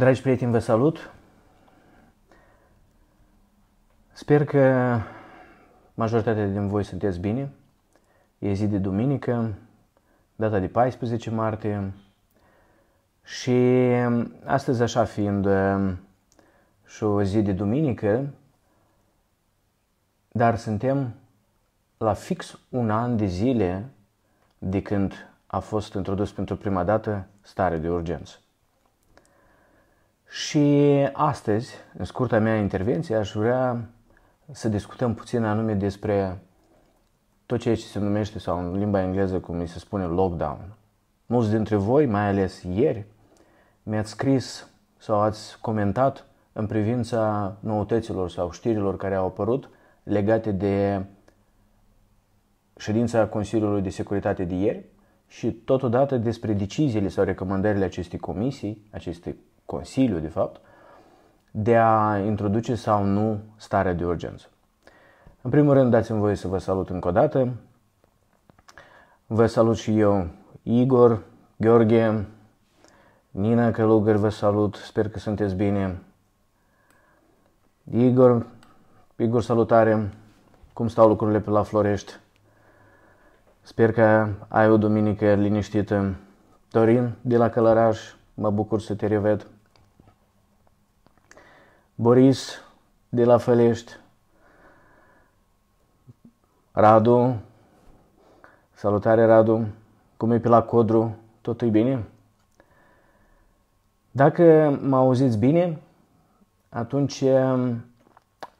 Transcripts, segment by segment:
Dragi prieteni, vă salut! Sper că majoritatea din voi sunteți bine. E zi de duminică, data de 14 martie și astăzi așa fiind ehm, și o zi de duminică, dar suntem la fix un an de zile de când a fost introdus pentru prima dată stare de urgență. Și astăzi, în scurta mea intervenție, aș vrea să discutăm puțin anume despre tot ceea ce se numește, sau în limba engleză, cum îi se spune, lockdown. Mulți dintre voi, mai ales ieri, mi-ați scris sau ați comentat în privința noutăților sau știrilor care au apărut legate de ședința Consiliului de Securitate de ieri și totodată despre deciziile sau recomandările acestei comisii, acestei Consiliu, de fapt, de a introduce sau nu starea de urgență. În primul rând, dați-mi voie să vă salut încă o dată. Vă salut și eu, Igor, Gheorghe, Nina Călugăr, vă salut, sper că sunteți bine. Igor, Igor, salutare, cum stau lucrurile pe la Florești? Sper că ai o duminică liniștită. Dorin, de la Călăraș, mă bucur să te reved. Boris de la Fălești, Radu, salutare Radu, cum e pe la Codru, totul e bine? Dacă mă auziți bine, atunci ehm,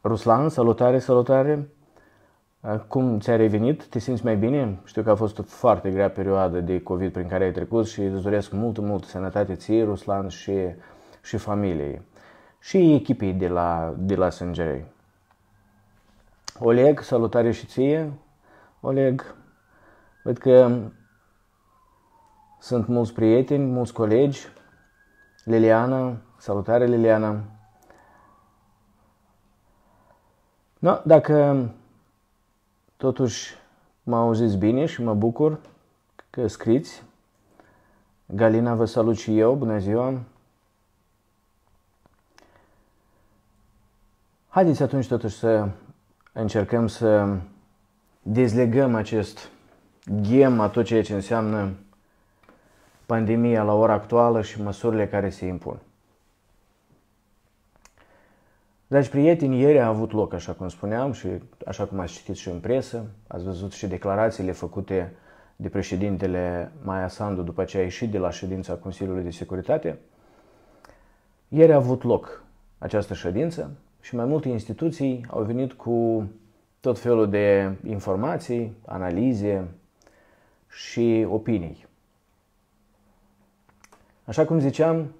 Ruslan, salutare, salutare, cum ți-a revenit? Te simți mai bine? Știu că a fost o foarte grea perioadă de COVID prin care ai trecut și îți doresc mult, mult sănătate ție, Ruslan, și, și familiei și echipei de la, de la Sângerei. Oleg, salutare și ție, Oleg. Văd că sunt mulți prieteni, mulți colegi. Liliana, salutare Liliana. No, dacă totuși mă auziți bine și mă bucur că scriți, Galina vă salut și eu, bună ziua! Haideți atunci totuși să încercăm să dezlegăm acest ghem a tot ceea ce înseamnă pandemia la ora actuală și măsurile care se impun. Dragi prieteni, ieri a avut loc, așa cum spuneam și așa cum ați citit și în presă, ați văzut și declarațiile făcute de președintele Maia Sandu după ce a ieșit de la ședința Consiliului de Securitate. Ieri a avut loc această ședință și mai multe instituții au venit cu tot felul de informații, analize și opinii. Așa cum ziceam,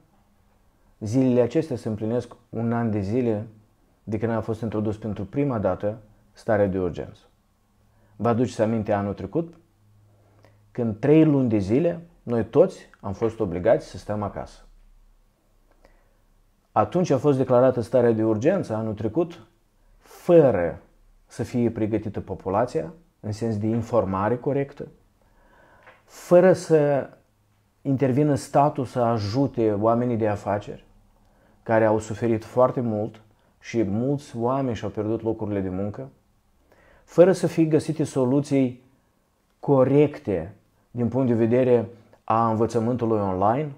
zilele acestea se împlinesc un an de zile de când a fost introdus pentru prima dată starea de urgență. Vă aduceți aminte anul trecut? Când trei luni de zile, noi toți am fost obligați să stăm acasă. Atunci a fost declarată starea de urgență anul trecut, fără să fie pregătită populația, în sens de informare corectă, fără să intervină statul să ajute oamenii de afaceri care au suferit foarte mult și mulți oameni și-au pierdut locurile de muncă, fără să fie găsite soluții corecte din punct de vedere a învățământului online.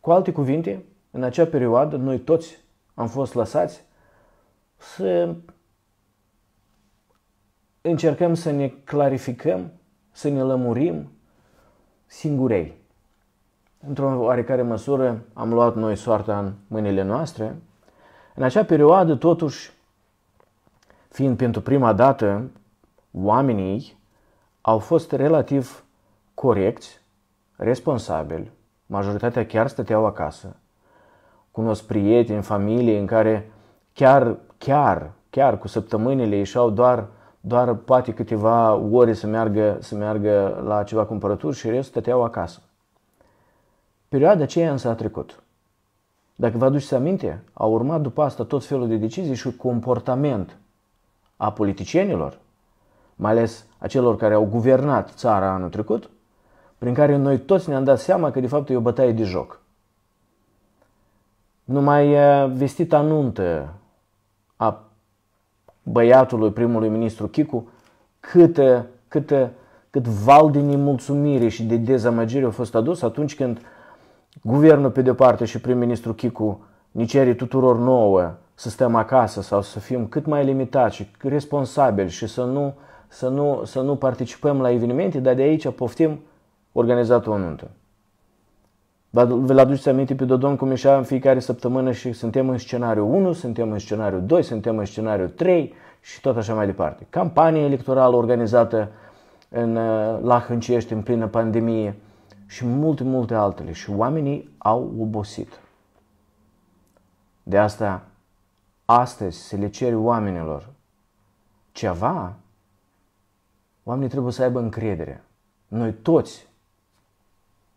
Cu alte cuvinte, în acea perioadă, noi toți am fost lăsați să încercăm să ne clarificăm, să ne lămurim singurei. Într-o oarecare măsură am luat noi soarta în mâinile noastre. În acea perioadă, totuși, fiind pentru prima dată, oamenii au fost relativ corecți, responsabili, majoritatea chiar stăteau acasă, cunosc prieteni, familie în care chiar, chiar, chiar cu săptămânile ieșeau doar, doar poate câteva ore să meargă, să meargă la ceva cumpărături și restul stăteau acasă. Perioada aceea însă a trecut. Dacă vă aduceți aminte, au urmat după asta tot felul de decizii și comportament a politicienilor, mai ales a celor care au guvernat țara anul trecut, prin care noi toți ne-am dat seama că de fapt e o bătaie de joc numai vestita nuntă a băiatului primului ministru Chicu, câtă, câtă, cât val de nemulțumire și de dezamăgire a fost adus atunci când guvernul pe de și prim-ministru Chicu ne cere tuturor nouă să stăm acasă sau să fim cât mai limitați și responsabili și să nu, să nu, să nu participăm la evenimente, dar de aici poftim organizatul o nuntă. Vă aduceți aminte pe Dodon cum ieșea în fiecare săptămână și suntem în scenariu 1, suntem în scenariu 2, suntem în scenariu 3 și tot așa mai departe. Campanie electorală organizată în, uh, la Hâncești în plină pandemie și multe, multe altele. Și oamenii au obosit. De asta, astăzi se le cere oamenilor ceva, oamenii trebuie să aibă încredere. Noi toți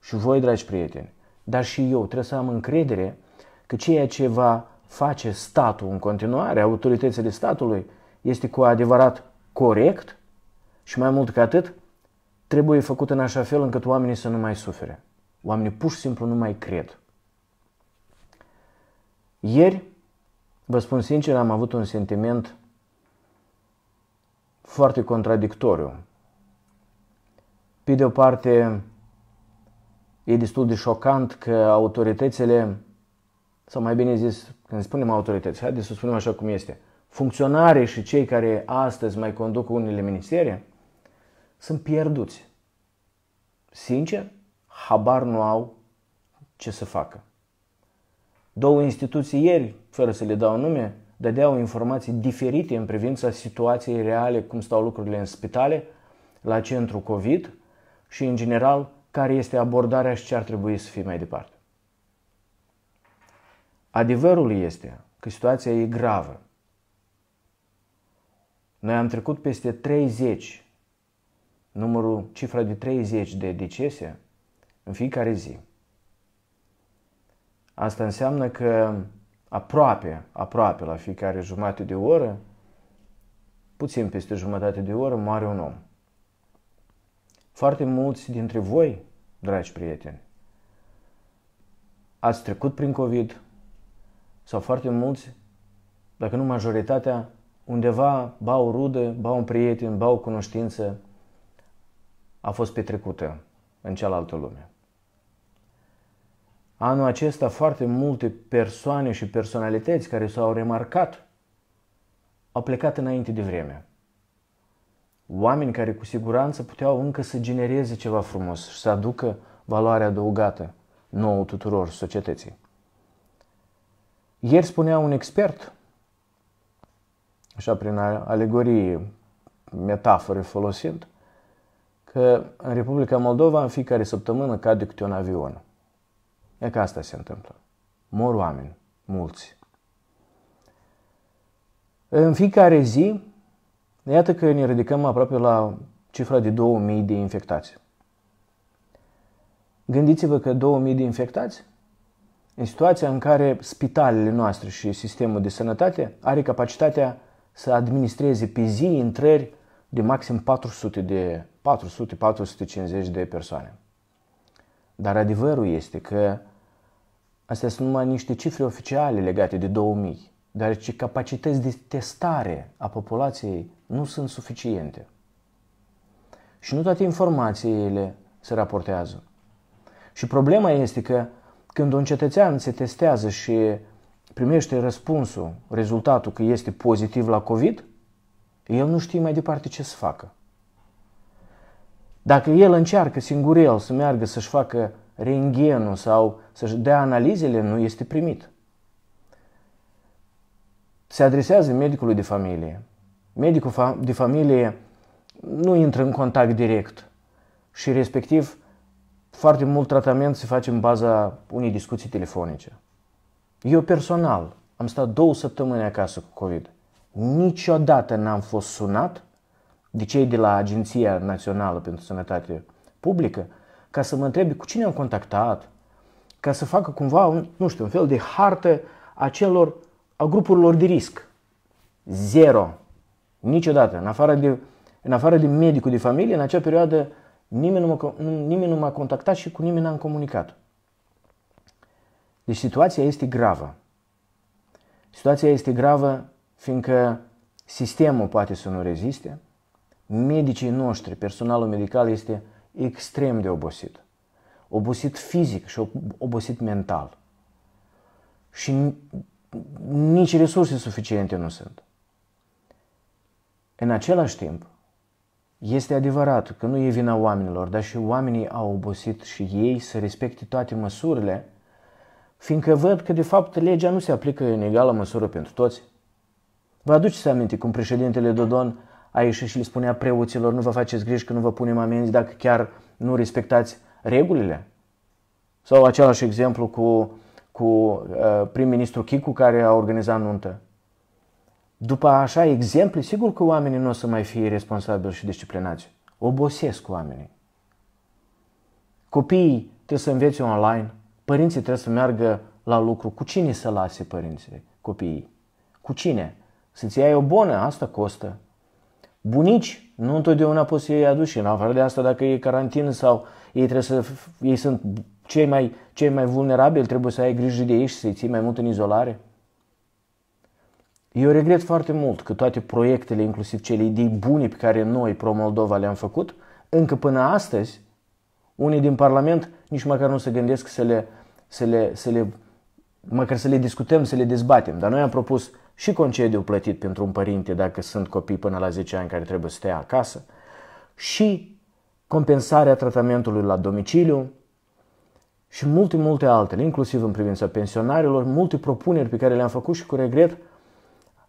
și voi, dragi prieteni, dar și eu trebuie să am încredere că ceea ce va face statul în continuare, autoritățile statului, este cu adevărat corect și mai mult ca atât, trebuie făcut în așa fel încât oamenii să nu mai sufere. Oamenii pur și simplu nu mai cred. Ieri, vă spun sincer, am avut un sentiment foarte contradictoriu. Pe de o parte, e destul de șocant că autoritățile, sau mai bine zis, când spunem autorități, haideți să spunem așa cum este, funcționarii și cei care astăzi mai conduc unele ministerii, sunt pierduți. Sincer, habar nu au ce să facă. Două instituții ieri, fără să le dau nume, dădeau informații diferite în privința situației reale, cum stau lucrurile în spitale, la centru COVID și, în general, care este abordarea și ce ar trebui să fie mai departe. Adevărul este că situația e gravă. Noi am trecut peste 30, numărul, cifra de 30 de decese în fiecare zi. Asta înseamnă că aproape, aproape la fiecare jumătate de oră, puțin peste jumătate de oră, moare un om. Foarte mulți dintre voi, dragi prieteni, ați trecut prin COVID sau foarte mulți, dacă nu majoritatea, undeva, ba o rudă, ba un prieten, ba o cunoștință, a fost petrecută în cealaltă lume. Anul acesta foarte multe persoane și personalități care s-au remarcat au plecat înainte de vreme oameni care cu siguranță puteau încă să genereze ceva frumos și să aducă valoare adăugată nouă tuturor societății. Ieri spunea un expert, așa prin alegorie, metafore folosind, că în Republica Moldova în fiecare săptămână cade câte un avion. E că asta se întâmplă. Mor oameni, mulți. În fiecare zi Iată că ne ridicăm aproape la cifra de 2000 de infectați. Gândiți-vă că 2000 de infectați în situația în care spitalele noastre și sistemul de sănătate are capacitatea să administreze pe zi intrări de maxim 400 de 400-450 de persoane. Dar adevărul este că astea sunt numai niște cifre oficiale legate de 2000 deoarece capacități de testare a populației nu sunt suficiente. Și nu toate informațiile se raportează. Și problema este că când un cetățean se testează și primește răspunsul, rezultatul că este pozitiv la COVID, el nu știe mai departe ce să facă. Dacă el încearcă singur el să meargă să-și facă rengenul sau să-și dea analizele, nu este primit se adresează medicului de familie. Medicul fa- de familie nu intră în contact direct și respectiv foarte mult tratament se face în baza unei discuții telefonice. Eu personal am stat două săptămâni acasă cu COVID. Niciodată n-am fost sunat de cei de la Agenția Națională pentru Sănătate Publică ca să mă întrebe cu cine am contactat, ca să facă cumva, un, nu știu, un fel de hartă a celor a grupurilor de risc. Zero. Niciodată. În afară de, în afară de medicul de familie, în acea perioadă nimeni nu, mă, nimeni nu m-a contactat și cu nimeni n-am comunicat. Deci situația este gravă. Situația este gravă fiindcă sistemul poate să nu reziste, medicii noștri, personalul medical este extrem de obosit. Obosit fizic și obosit mental. Și nici resurse suficiente nu sunt. În același timp, este adevărat că nu e vina oamenilor, dar și oamenii au obosit și ei să respecte toate măsurile, fiindcă văd că, de fapt, legea nu se aplică în egală măsură pentru toți. Vă aduceți aminte cum președintele Dodon a ieșit și le spunea preoților nu vă faceți griji că nu vă punem amenzi dacă chiar nu respectați regulile? Sau același exemplu cu cu uh, prim-ministru Chicu care a organizat nuntă. După așa exemple, sigur că oamenii nu o să mai fie responsabili și disciplinați. Obosesc oamenii. Copiii trebuie să învețe online, părinții trebuie să meargă la lucru. Cu cine să lase părinții copiii? Cu cine? Să-ți iai o bună, asta costă. Bunici, nu întotdeauna poți să-i aduci, în afară de asta dacă e carantină sau uh, ei, trebuie să, ei sunt cei mai, cei mai vulnerabili, trebuie să ai grijă de ei și să-i ții mai mult în izolare. Eu regret foarte mult că toate proiectele, inclusiv cele idei bune pe care noi, pro-Moldova, le-am făcut, încă până astăzi, unii din Parlament nici măcar nu se gândesc să le, să le, să le măcar să le discutăm, să le dezbatem. Dar noi am propus și concediu plătit pentru un părinte dacă sunt copii până la 10 ani care trebuie să stea acasă și compensarea tratamentului la domiciliu și multe, multe altele, inclusiv în privința pensionarilor, multe propuneri pe care le-am făcut și cu regret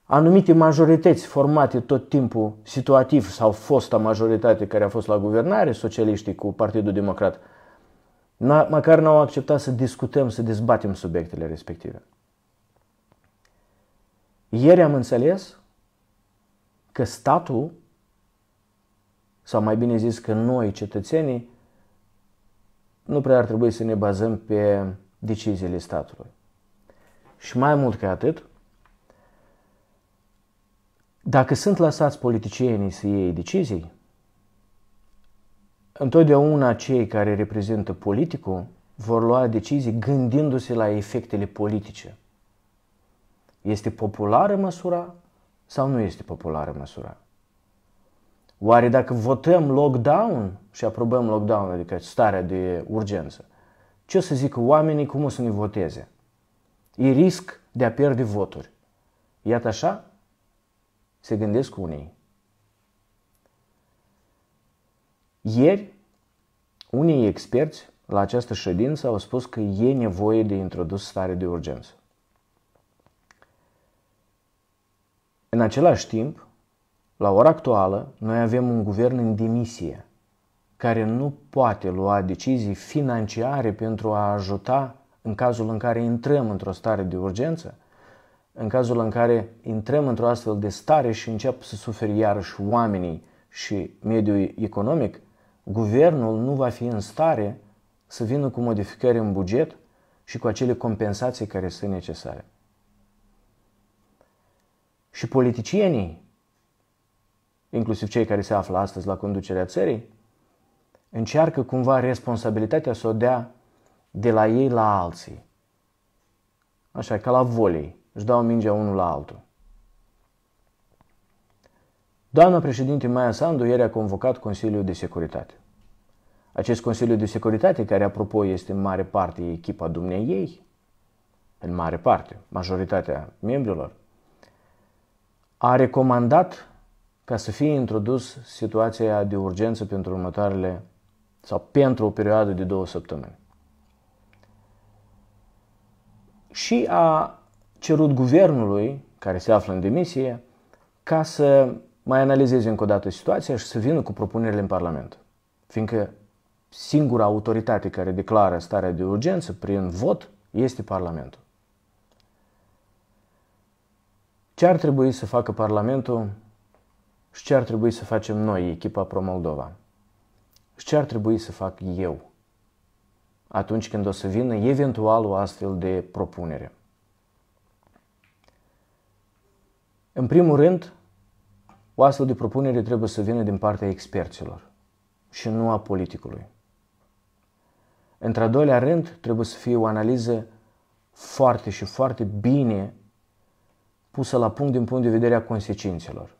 anumite majorități formate tot timpul situativ sau fosta majoritate care a fost la guvernare, socialiștii cu Partidul Democrat, măcar n-au acceptat să discutăm, să dezbatem subiectele respective. Ieri am înțeles că statul sau mai bine zis că noi, cetățenii, nu prea ar trebui să ne bazăm pe deciziile statului. Și mai mult ca atât, dacă sunt lăsați politicienii să iei decizii, întotdeauna cei care reprezintă politicul vor lua decizii gândindu-se la efectele politice. Este populară măsura sau nu este populară măsura? Oare dacă votăm lockdown și aprobăm lockdown, adică starea de urgență, ce să zică oamenii, cum o să ne voteze? E risc de a pierde voturi. Iată așa se gândesc unii. Ieri, unii experți la această ședință au spus că e nevoie de introdus stare de urgență. În același timp, la ora actuală, noi avem un guvern în demisie care nu poate lua decizii financiare pentru a ajuta în cazul în care intrăm într-o stare de urgență, în cazul în care intrăm într-o astfel de stare și încep să suferi iarăși oamenii și mediul economic, guvernul nu va fi în stare să vină cu modificări în buget și cu acele compensații care sunt necesare. Și politicienii inclusiv cei care se află astăzi la conducerea țării, încearcă cumva responsabilitatea să o dea de la ei la alții. Așa, ca la volei, își dau mingea unul la altul. Doamna președinte Maia Sandu ieri a convocat Consiliul de Securitate. Acest Consiliu de Securitate, care apropo este în mare parte echipa dumnei ei, în mare parte, majoritatea membrilor, a recomandat ca să fie introdus situația de urgență pentru următoarele sau pentru o perioadă de două săptămâni. Și a cerut guvernului, care se află în demisie, ca să mai analizeze încă o dată situația și să vină cu propunerile în Parlament. Fiindcă singura autoritate care declară starea de urgență prin vot este Parlamentul. Ce ar trebui să facă Parlamentul și ce ar trebui să facem noi, echipa Pro Moldova, și ce ar trebui să fac eu atunci când o să vină eventual o astfel de propunere. În primul rând, o astfel de propunere trebuie să vină din partea experților și nu a politicului. Într-a doilea rând, trebuie să fie o analiză foarte și foarte bine pusă la punct din punct de vedere a consecințelor.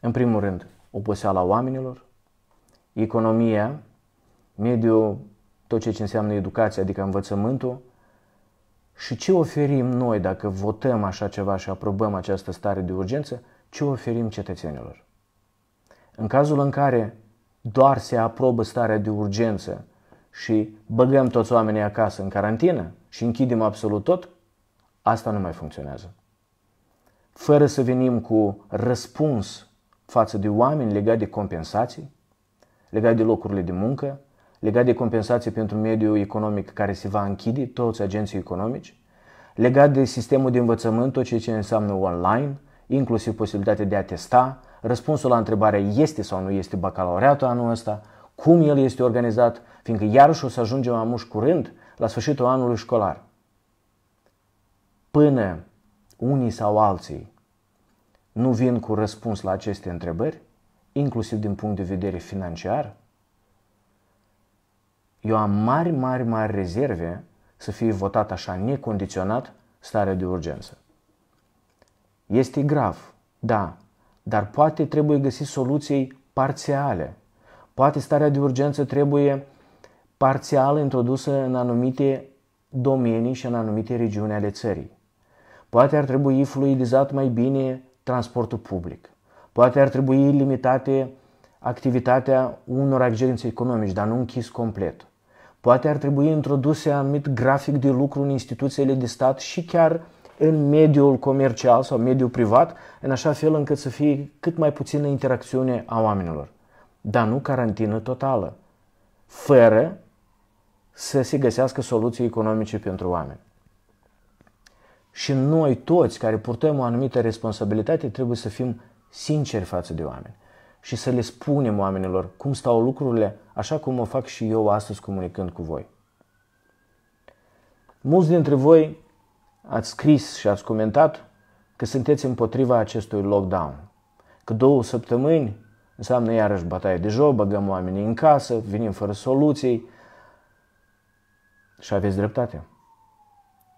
În primul rând, oboseala oamenilor, economia, mediul, tot ceea ce înseamnă educația, adică învățământul, și ce oferim noi dacă votăm așa ceva și aprobăm această stare de urgență, ce oferim cetățenilor? În cazul în care doar se aprobă starea de urgență și băgăm toți oamenii acasă în carantină și închidem absolut tot, asta nu mai funcționează. Fără să venim cu răspuns față de oameni legat de compensații, legat de locurile de muncă, legat de compensații pentru mediul economic care se va închide, toți agenții economici, legat de sistemul de învățământ, tot ceea ce înseamnă online, inclusiv posibilitatea de a testa, răspunsul la întrebarea este sau nu este bacalaureatul anul ăsta, cum el este organizat, fiindcă iarăși o să ajungem amuș curând la sfârșitul anului școlar. Până unii sau alții nu vin cu răspuns la aceste întrebări, inclusiv din punct de vedere financiar, eu am mari, mari, mari rezerve să fie votat așa necondiționat starea de urgență. Este grav, da, dar poate trebuie găsit soluții parțiale. Poate starea de urgență trebuie parțial introdusă în anumite domenii și în anumite regiuni ale țării. Poate ar trebui fluidizat mai bine transportul public. Poate ar trebui limitate activitatea unor agenți economici, dar nu închis complet. Poate ar trebui introduse anumit grafic de lucru în instituțiile de stat și chiar în mediul comercial sau mediul privat, în așa fel încât să fie cât mai puțină interacțiune a oamenilor. Dar nu carantină totală, fără să se găsească soluții economice pentru oameni. Și noi toți care purtăm o anumită responsabilitate trebuie să fim sinceri față de oameni și să le spunem oamenilor cum stau lucrurile, așa cum o fac și eu astăzi comunicând cu voi. Mulți dintre voi ați scris și ați comentat că sunteți împotriva acestui lockdown, că două săptămâni înseamnă iarăși bataie de joc, băgăm oamenii în casă, venim fără soluții și aveți dreptate.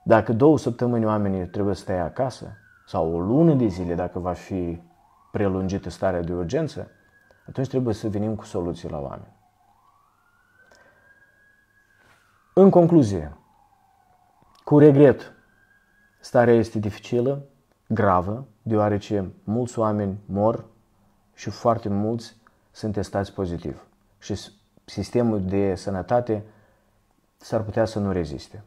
Dacă două săptămâni oamenii trebuie să stea acasă, sau o lună de zile dacă va fi prelungită starea de urgență, atunci trebuie să venim cu soluții la oameni. În concluzie, cu regret, starea este dificilă, gravă, deoarece mulți oameni mor și foarte mulți sunt testați pozitiv și sistemul de sănătate s-ar putea să nu reziste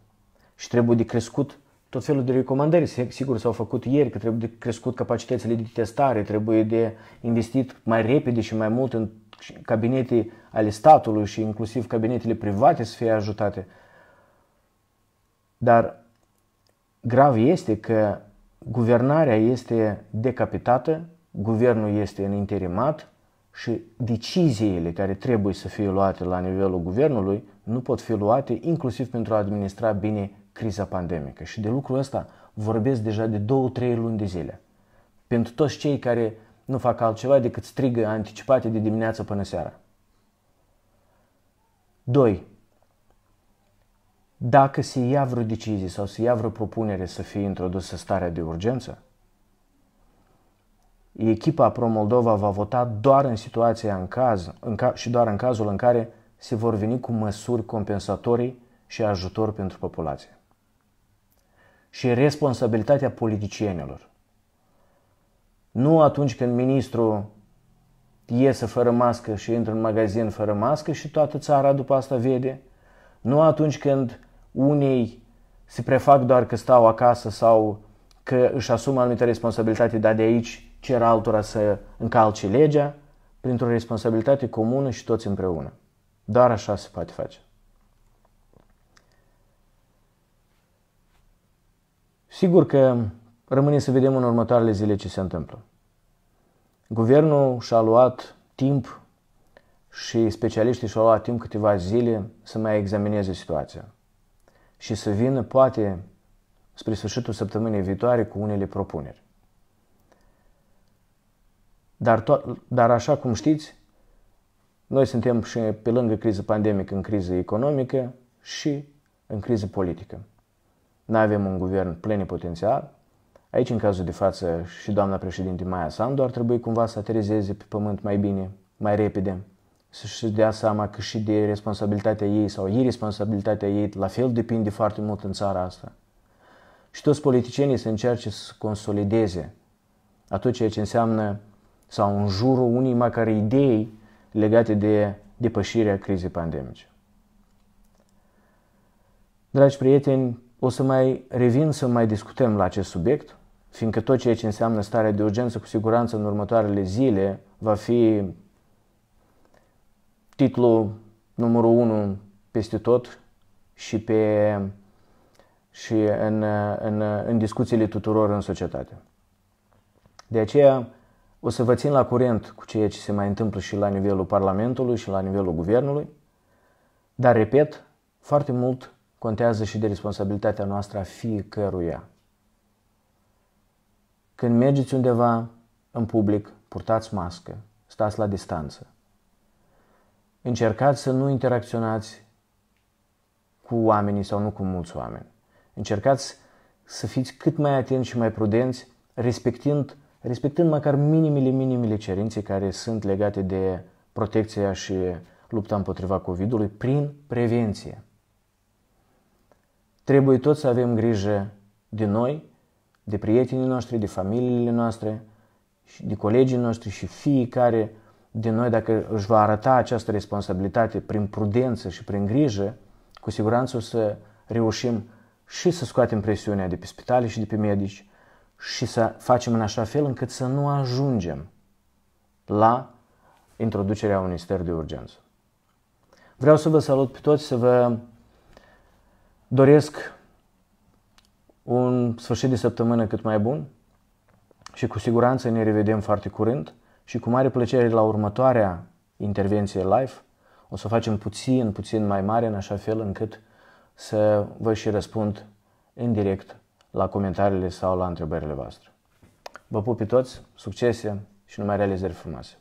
și trebuie de crescut tot felul de recomandări, sigur, s-au făcut ieri, că trebuie de crescut capacitățile de testare, trebuie de investit mai repede și mai mult în cabinete ale statului și inclusiv cabinetele private să fie ajutate. Dar grav este că guvernarea este decapitată, guvernul este în interimat și deciziile care trebuie să fie luate la nivelul guvernului nu pot fi luate inclusiv pentru a administra bine criza pandemică și de lucrul ăsta vorbesc deja de 2-3 luni de zile. Pentru toți cei care nu fac altceva decât strigă anticipate de dimineață până seara. 2. Dacă se ia vreo decizie sau se ia vreo propunere să fie introdusă starea de urgență, echipa Pro Moldova va vota doar în situația în caz, în ca, și doar în cazul în care se vor veni cu măsuri compensatorii și ajutor pentru populație și responsabilitatea politicienilor. Nu atunci când ministrul iese fără mască și intră în magazin fără mască și toată țara după asta vede. Nu atunci când unii se prefac doar că stau acasă sau că își asumă anumite responsabilitate, dar de aici cer altora să încalce legea printr-o responsabilitate comună și toți împreună. Doar așa se poate face. Sigur că rămâne să vedem în următoarele zile ce se întâmplă. Guvernul și-a luat timp și specialiștii și-au luat timp câteva zile să mai examineze situația și să vină poate spre sfârșitul săptămânii viitoare cu unele propuneri. Dar, to- dar așa cum știți, noi suntem și pe lângă criză pandemică în criză economică și în criză politică nu avem un guvern plenipotențial. Aici, în cazul de față, și doamna președinte Maia Sandu ar trebui cumva să aterizeze pe pământ mai bine, mai repede, să-și dea seama că și de responsabilitatea ei sau irresponsabilitatea ei la fel depinde foarte mult în țara asta. Și toți politicienii să încerce să consolideze atunci ceea ce înseamnă sau în jurul unei măcar idei legate de depășirea crizei pandemice. Dragi prieteni, o să mai revin să mai discutăm la acest subiect, fiindcă tot ceea ce înseamnă starea de urgență, cu siguranță în următoarele zile, va fi titlul numărul 1 peste tot și, pe, și în, în, în discuțiile tuturor în societate. De aceea o să vă țin la curent cu ceea ce se mai întâmplă și la nivelul Parlamentului și la nivelul Guvernului, dar repet, foarte mult contează și de responsabilitatea noastră a fiecăruia. Când mergeți undeva în public, purtați mască, stați la distanță. Încercați să nu interacționați cu oamenii sau nu cu mulți oameni. Încercați să fiți cât mai atenți și mai prudenți, respectând, respectând măcar minimile, minimile cerințe care sunt legate de protecția și lupta împotriva COVID-ului prin prevenție. Trebuie tot să avem grijă de noi, de prietenii noștri, de familiile noastre, de colegii noștri și fiecare din noi, dacă își va arăta această responsabilitate prin prudență și prin grijă, cu siguranță o să reușim și să scoatem presiunea de pe spitale și de pe medici și să facem în așa fel încât să nu ajungem la introducerea unui stări de urgență. Vreau să vă salut pe toți, să vă doresc un sfârșit de săptămână cât mai bun și cu siguranță ne revedem foarte curând și cu mare plăcere la următoarea intervenție live o să o facem puțin, puțin mai mare în așa fel încât să vă și răspund în direct la comentariile sau la întrebările voastre. Vă pup pe toți, succese și numai realizări frumoase!